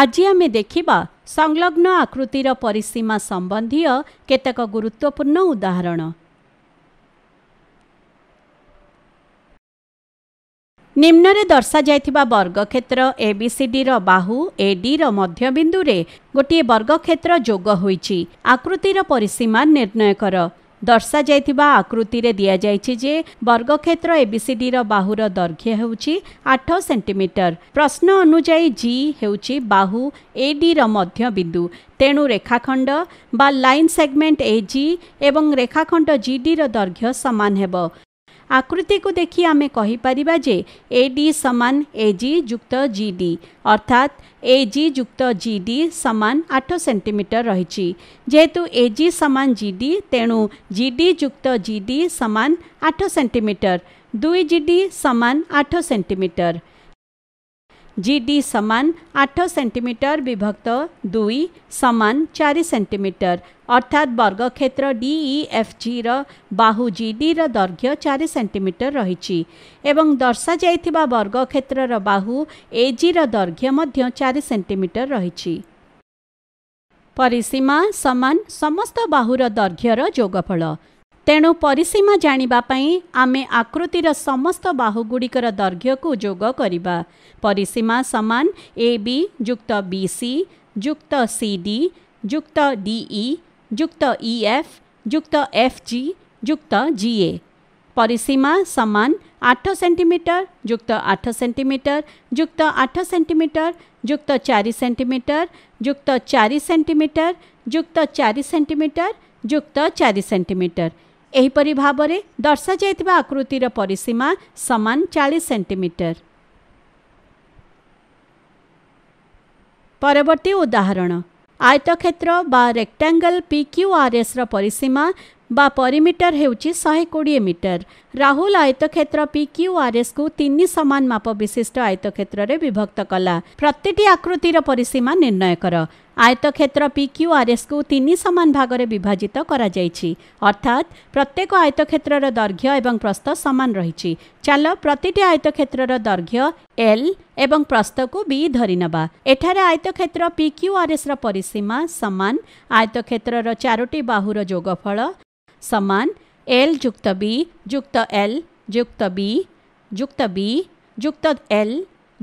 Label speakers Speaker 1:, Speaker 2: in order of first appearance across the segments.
Speaker 1: ଆଜି ଆମେ ଦେଖିବା ସଂଲଗ୍ନ ଆକୃତିର ପରିସୀମା ସମ୍ବନ୍ଧୀୟ କେତେକ ଗୁରୁତ୍ୱପୂର୍ଣ୍ଣ ଉଦାହରଣ ନିମ୍ନରେ ଦର୍ଶାଯାଇଥିବା ବର୍ଗକ୍ଷେତ୍ର ଏବିସିଡିର ବାହୁ ଏ ଡିର ମଧ୍ୟବିନ୍ଦୁରେ ଗୋଟିଏ ବର୍ଗକ୍ଷେତ୍ର ଯୋଗ ହୋଇଛି ଆକୃତିର ପରିସୀମା ନିର୍ଣ୍ଣୟ କର ଦର୍ଶାଯାଇଥିବା ଆକୃତିରେ ଦିଆଯାଇଛି ଯେ ବର୍ଗକ୍ଷେତ୍ର ଏବିସିଡିର ବାହୁର ଦୈର୍ଘ୍ୟ ହେଉଛି ଆଠ ସେଣ୍ଟିମିଟର ପ୍ରଶ୍ନ ଅନୁଯାୟୀ ଜି ହେଉଛି ବାହୁ ଏଡିର ମଧ୍ୟ ବିନ୍ଦୁ ତେଣୁ ରେଖାଖଣ୍ଡ ବା ଲାଇନ୍ ସେଗମେଣ୍ଟ ଏ ଜି ଏବଂ ରେଖାଖଣ୍ଡ ଜିଡିର ଦୈର୍ଘ୍ୟ ସମାନ ହେବ आकृति को देखी आम कहीपर जे ए डी सामान ए जि युक्त जि डी अर्थात ए जि युक्त जि डी सामान आठ सेमिटर रही जेहेतु ए जि सामान जि डी तेणु जि डी युक्त जि डी सामान आठ सेमिटर दुई जि डी सामान आठ सेमिटर समान आठ सेन्टिमिटर विभक्त दुई समान अर्थात चारिसेन्टिमिटर अर्थात् बर्गक्षेत्र जी जिरो e, बाहु जिडि दैर्घ्य चार सेन्टिमिटर रह दर्शा जा बर्गक्षेत्र बाहु एजि दैर्घ्य चार सेन्टिमिटर परिसीमा समान समस्त बाहुर दैर्घ्य जोगल તેનો પરિસીમા જાણવા પય અમે આકૃતિર સમસ્ત બાહુગુડીકર દર્ઘ્ય કુ ઉજોગ કરીબા પરિસીમા સમાન એબી યુક્ત બીસી યુક્ત સીડી યુક્ત ડીઈ યુક્ત ઈએફ યુક્ત એફજી યુક્ત જીએ પરિસીમા સમાન 8 સેન્ટીમીટર યુક્ત 8 સેન્ટીમીટર યુક્ત 8 સેન્ટીમીટર યુક્ત 4 સેન્ટીમીટર યુક્ત 4 સેન્ટીમીટર યુક્ત 4 સેન્ટીમીટર યુક્ત 4 સેન્ટીમીટર भावा परिसीमाण आक्टाङ्गल पिक्युआरएस र परिसीमा परिमिटर हेर्छ शोड मिटर राहुल आयत क्षेत्र पिक्युआरएस तिन समान मापविशिष्ट आयत क्षेत्र विभक्त कला प्रति आकृतिर परिसीमा निर्णय क आयत क्षेत्र पिक्युआरएस कुन समान भागमा विभाजित गरित्येक आयत क्षेत्र र दैर्घ्य प्रस्त समान रह आयत क्षेत्र र दैर्घ्य एल ए प्रस्तको वि धरिन एठ आयत क्षेत्र पिक्युआरएस र परिसीमा समान आयत क्षेत्र र चारोटी बाहु जमान एल जुक्त विुक्त एल जुक्त विुक्त विल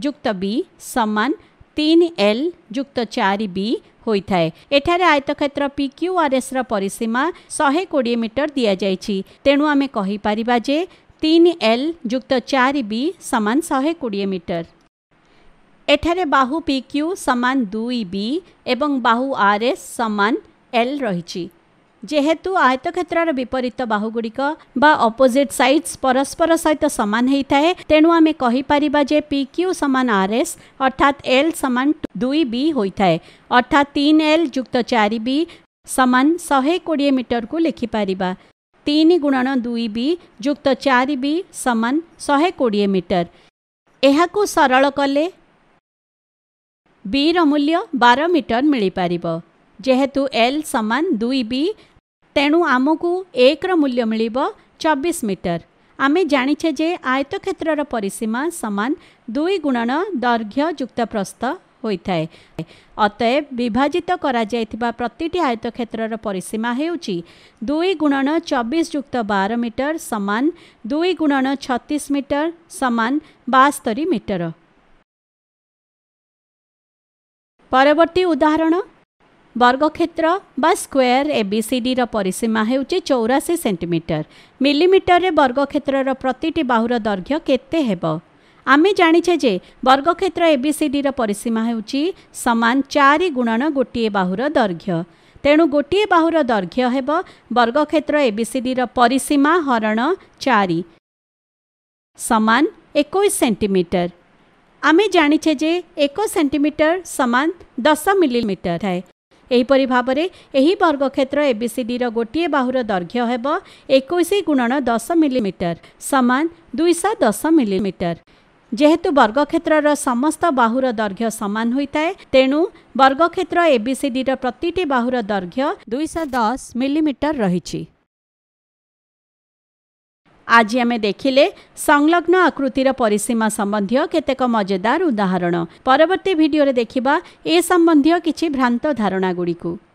Speaker 1: जुक्त वि समान तीन एल जुक्त चार बी आयत क्षेत्र पिक्यू आर एस रिसीमा शहे कोड़े मीटर दि जाए तेणु आम जे तीन एल युक्त चार बी सामान शहे कोड़े मीटर एठार बाहू पिक्यू सामान दुई बी एवं बाहू आर एस सामान एल रही जेहेतु आयत क्षेत्र विपरीत बाहूगुड़िक अपोजिट सैड्स परस्पर सहित सामान है तेणु आम कहीपरजे पी क्यू सामान आर एस अर्थात एल सामान दुई बी होता है अर्थात तीन एल जुक्त चार बी सामान शहे कोड़े मीटर को लिखिपर तीन गुणन दुई बी जुक्त चार बी सामान शहे कोड़े मीटर यह सरल कले बी रूल्य बार मीटर मिल पार जेहेतु एल सामान दुई बी ତେଣୁ ଆମକୁ ଏକର ମୂଲ୍ୟ ମିଳିବ ଚବିଶ ମିଟର ଆମେ ଜାଣିଛେ ଯେ ଆୟତ କ୍ଷେତ୍ରର ପରିସୀମା ସମାନ ଦୁଇ ଗୁଣନ ଦୈର୍ଘ୍ୟ ଯୁକ୍ତପ୍ରସ୍ତ ହୋଇଥାଏ ଅତଏବ ବିଭାଜିତ କରାଯାଇଥିବା ପ୍ରତିଟି ଆୟତ କ୍ଷେତ୍ରର ପରିସୀମା ହେଉଛି ଦୁଇ ଗୁଣନ ଚବିଶ ଯୁକ୍ତ ବାର ମିଟର ସମାନ ଦୁଇ ଗୁଣନ ଛତିଶ ମିଟର ସମାନ ବାସ୍ତରି ମିଟର ପରବର୍ତ୍ତୀ ଉଦାହରଣ बर्गक्षेत्र बा स्केयर एसिडि परिसीमा चौरासी सेन्टिमिटर मिलिमिटर बर्गक्षेत्र प्रति बाहु र दैर्घ्य केते आमे जाछे बर्गक्षेत्र एसिडि परिसीमा हुन्छ समान चार गुणन गोटे बाहुर दैर्घ्य तेणु गोटे बाहुर दैर्घ्य बर्गक्षेत्र एसिडि परिसीमा हरण चारि समान एकैश सेन्टिमिटर आमे जे एक सेन्टिमिटर समान दस मिमिटर थाय यपरि भावर यही बर्ग क्षेत्र एसिडि गोटी बाह्र दैर्घ्य एकैस गुणन दस मिलिमिटर समान दुईश दस मिलिमिटर जेतु बर्गक्षेत्र समस्त बाहुर दैर्घ्य समान हुने तेणु बर्गक्षेत्र एसिडि प्रतिटी बाहु दैर्घ्य दुई सस मिमिटर रह आज आमे देखिले संलग्न आकृतिर परिसीमा सम्बन्धीय केतेक मजेदार उदाहरण परवर्ती भिडियो देखा ए सम्बन्धीय कि भ्रान्त धारणा गुडिक